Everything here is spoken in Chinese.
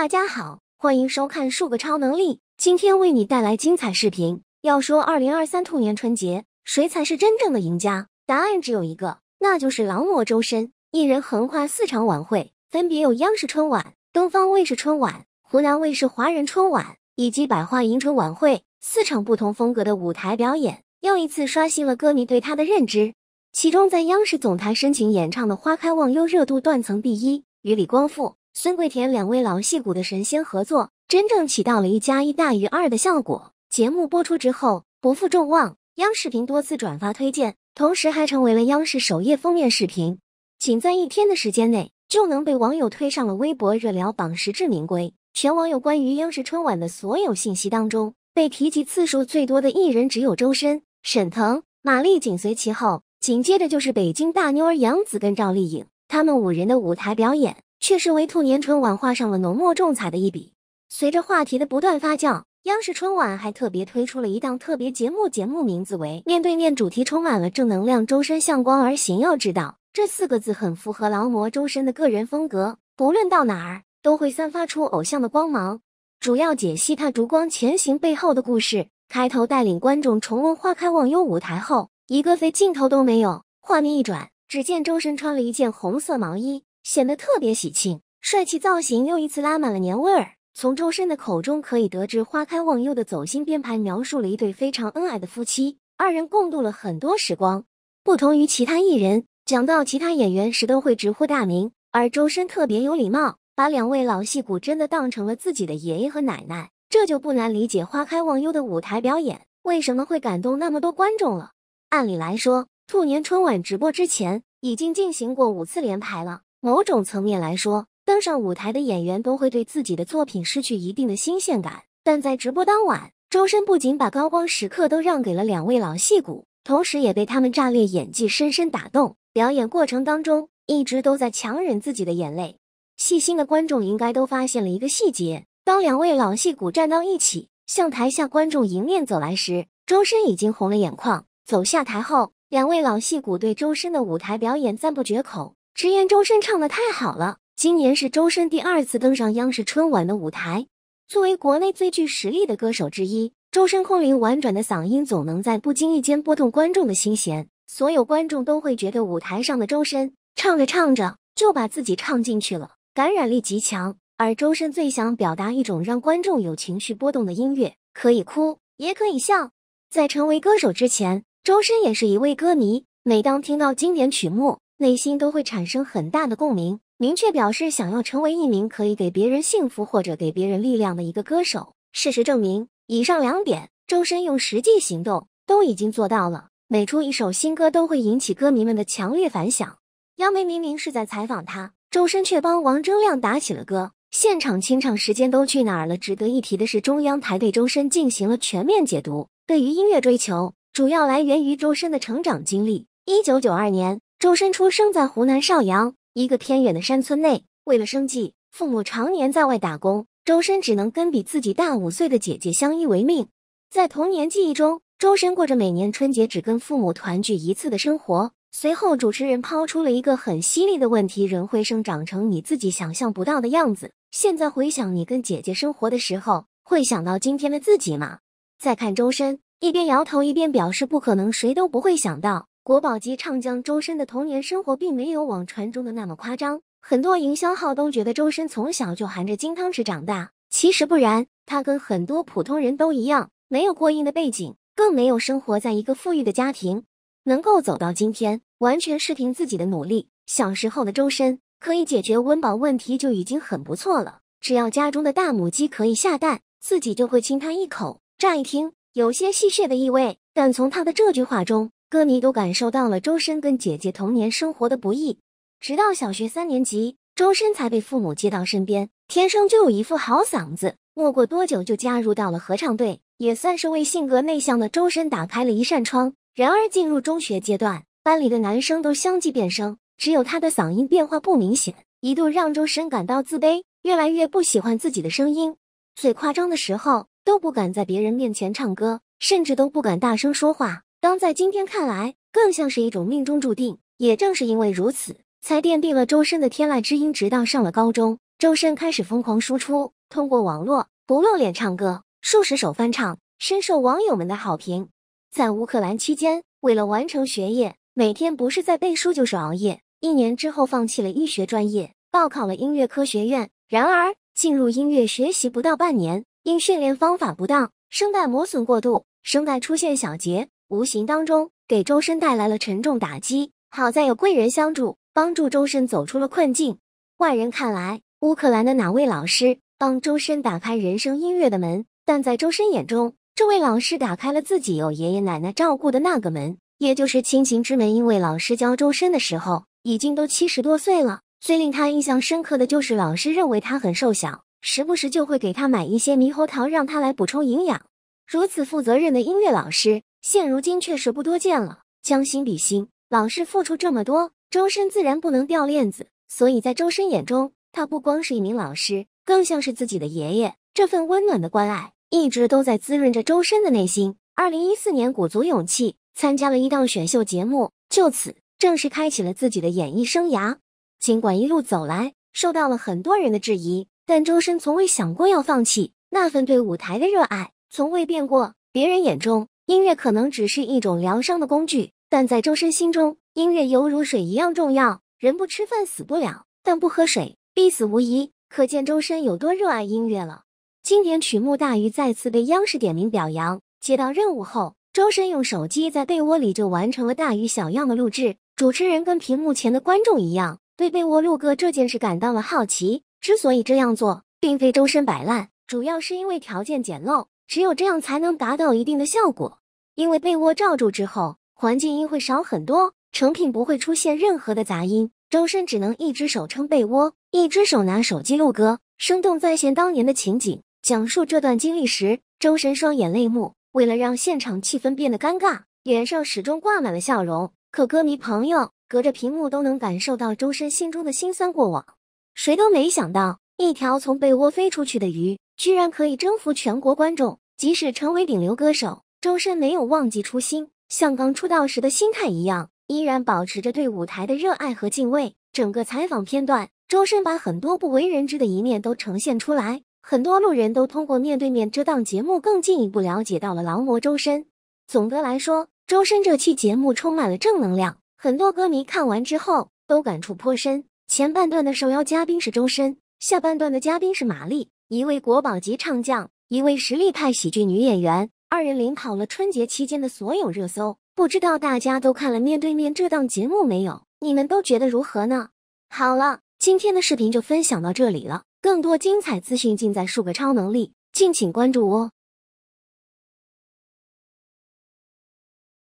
大家好，欢迎收看《数个超能力》，今天为你带来精彩视频。要说2023兔年春节谁才是真正的赢家？答案只有一个，那就是狼魔周深。一人横跨四场晚会，分别有央视春晚、东方卫视春晚、湖南卫视华人春晚以及百花迎春晚会四场不同风格的舞台表演，又一次刷新了歌迷对他的认知。其中在央视总台深情演唱的《花开忘忧》，热度断层第一，与李光复。孙桂田两位老戏骨的神仙合作，真正起到了一加一大于二的效果。节目播出之后，不负众望，央视频多次转发推荐，同时还成为了央视首页封面视频。仅在一天的时间内，就能被网友推上了微博热聊榜，实至名归。全网有关于央视春晚的所有信息当中，被提及次数最多的艺人只有周深、沈腾、马丽紧随其后，紧接着就是北京大妞儿杨紫跟赵丽颖，他们五人的舞台表演。却是为兔年春晚画上了浓墨重彩的一笔。随着话题的不断发酵，央视春晚还特别推出了一档特别节目，节目名字为《面对面》，主题充满了正能量。周深向光而行，要知道这四个字很符合劳模周深的个人风格，不论到哪儿都会散发出偶像的光芒。主要解析他逐光前行背后的故事。开头带领观众重温《花开忘忧》舞台后，一个非镜头都没有。画面一转，只见周深穿了一件红色毛衣。显得特别喜庆，帅气造型又一次拉满了年味儿。从周深的口中可以得知，《花开忘忧》的走心编排描述了一对非常恩爱的夫妻，二人共度了很多时光。不同于其他艺人，讲到其他演员时都会直呼大名，而周深特别有礼貌，把两位老戏骨真的当成了自己的爷爷和奶奶，这就不难理解《花开忘忧》的舞台表演为什么会感动那么多观众了。按理来说，兔年春晚直播之前已经进行过五次连排了。某种层面来说，登上舞台的演员都会对自己的作品失去一定的新鲜感。但在直播当晚，周深不仅把高光时刻都让给了两位老戏骨，同时也被他们炸裂演技深深打动。表演过程当中，一直都在强忍自己的眼泪。细心的观众应该都发现了一个细节：当两位老戏骨站到一起，向台下观众迎面走来时，周深已经红了眼眶。走下台后，两位老戏骨对周深的舞台表演赞不绝口。直言周深唱的太好了。今年是周深第二次登上央视春晚的舞台。作为国内最具实力的歌手之一，周深空灵婉转的嗓音总能在不经意间拨动观众的心弦。所有观众都会觉得舞台上的周深唱着唱着就把自己唱进去了，感染力极强。而周深最想表达一种让观众有情绪波动的音乐，可以哭也可以笑。在成为歌手之前，周深也是一位歌迷。每当听到经典曲目。内心都会产生很大的共鸣，明确表示想要成为一名可以给别人幸福或者给别人力量的一个歌手。事实证明，以上两点，周深用实际行动都已经做到了。每出一首新歌都会引起歌迷们的强烈反响。央媒明明是在采访他，周深却帮王铮亮打起了歌。现场清唱时间都去哪儿了？值得一提的是，中央台对周深进行了全面解读。对于音乐追求，主要来源于周深的成长经历。一九九二年。周深出生在湖南邵阳一个偏远的山村内，为了生计，父母常年在外打工，周深只能跟比自己大五岁的姐姐相依为命。在童年记忆中，周深过着每年春节只跟父母团聚一次的生活。随后，主持人抛出了一个很犀利的问题：“人会生长成你自己想象不到的样子。现在回想你跟姐姐生活的时候，会想到今天的自己吗？”再看周深，一边摇头一边表示不可能，谁都不会想到。国宝级唱将周深的童年生活并没有网传中的那么夸张，很多营销号都觉得周深从小就含着金汤匙长大，其实不然，他跟很多普通人都一样，没有过硬的背景，更没有生活在一个富裕的家庭，能够走到今天，完全是凭自己的努力。小时候的周深可以解决温饱问题就已经很不错了，只要家中的大母鸡可以下蛋，自己就会亲它一口。乍一听有些戏谑的意味，但从他的这句话中。歌迷都感受到了周深跟姐姐童年生活的不易。直到小学三年级，周深才被父母接到身边。天生就有一副好嗓子，没过多久就加入到了合唱队，也算是为性格内向的周深打开了一扇窗。然而，进入中学阶段，班里的男生都相继变声，只有他的嗓音变化不明显，一度让周深感到自卑，越来越不喜欢自己的声音。最夸张的时候，都不敢在别人面前唱歌，甚至都不敢大声说话。当在今天看来，更像是一种命中注定。也正是因为如此，才奠定了周深的天籁之音。直到上了高中，周深开始疯狂输出，通过网络不露脸唱歌，数十首翻唱，深受网友们的好评。在乌克兰期间，为了完成学业，每天不是在背书就是熬夜。一年之后，放弃了医学专业，报考了音乐科学院。然而，进入音乐学习不到半年，因训练方法不当，声带磨损过度，声带出现小结。无形当中给周深带来了沉重打击。好在有贵人相助，帮助周深走出了困境。外人看来，乌克兰的哪位老师帮周深打开人生音乐的门？但在周深眼中，这位老师打开了自己有爷爷奶奶照顾的那个门，也就是亲情之门。因为老师教周深的时候，已经都七十多岁了。最令他印象深刻的就是老师认为他很瘦小，时不时就会给他买一些猕猴桃，让他来补充营养。如此负责任的音乐老师。现如今确实不多见了。将心比心，老师付出这么多，周深自然不能掉链子。所以在周深眼中，他不光是一名老师，更像是自己的爷爷。这份温暖的关爱，一直都在滋润着周深的内心。二零一四年，鼓足勇气参加了一档选秀节目，就此正式开启了自己的演艺生涯。尽管一路走来受到了很多人的质疑，但周深从未想过要放弃那份对舞台的热爱，从未变过。别人眼中。音乐可能只是一种疗伤的工具，但在周深心中，音乐犹如水一样重要。人不吃饭死不了，但不喝水必死无疑。可见周深有多热爱音乐了。经典曲目《大鱼》再次被央视点名表扬。接到任务后，周深用手机在被窝里就完成了《大鱼》小样的录制。主持人跟屏幕前的观众一样，对被窝录歌这件事感到了好奇。之所以这样做，并非周深摆烂，主要是因为条件简陋。只有这样才能达到一定的效果，因为被窝罩住之后，环境音会少很多，成品不会出现任何的杂音。周深只能一只手撑被窝，一只手拿手机录歌，生动再现当年的情景。讲述这段经历时，周深双眼泪目，为了让现场气氛变得尴尬，脸上始终挂满了笑容。可歌迷朋友隔着屏幕都能感受到周深心中的辛酸过往。谁都没想到，一条从被窝飞出去的鱼。居然可以征服全国观众，即使成为顶流歌手，周深没有忘记初心，像刚出道时的心态一样，依然保持着对舞台的热爱和敬畏。整个采访片段，周深把很多不为人知的一面都呈现出来，很多路人都通过面对面这档节目更进一步了解到了劳模周深。总的来说，周深这期节目充满了正能量，很多歌迷看完之后都感触颇深。前半段的受邀嘉宾是周深，下半段的嘉宾是马丽。一位国宝级唱将，一位实力派喜剧女演员，二人领跑了春节期间的所有热搜。不知道大家都看了《面对面》这档节目没有？你们都觉得如何呢？好了，今天的视频就分享到这里了。更多精彩资讯尽在数个超能力，敬请关注哦。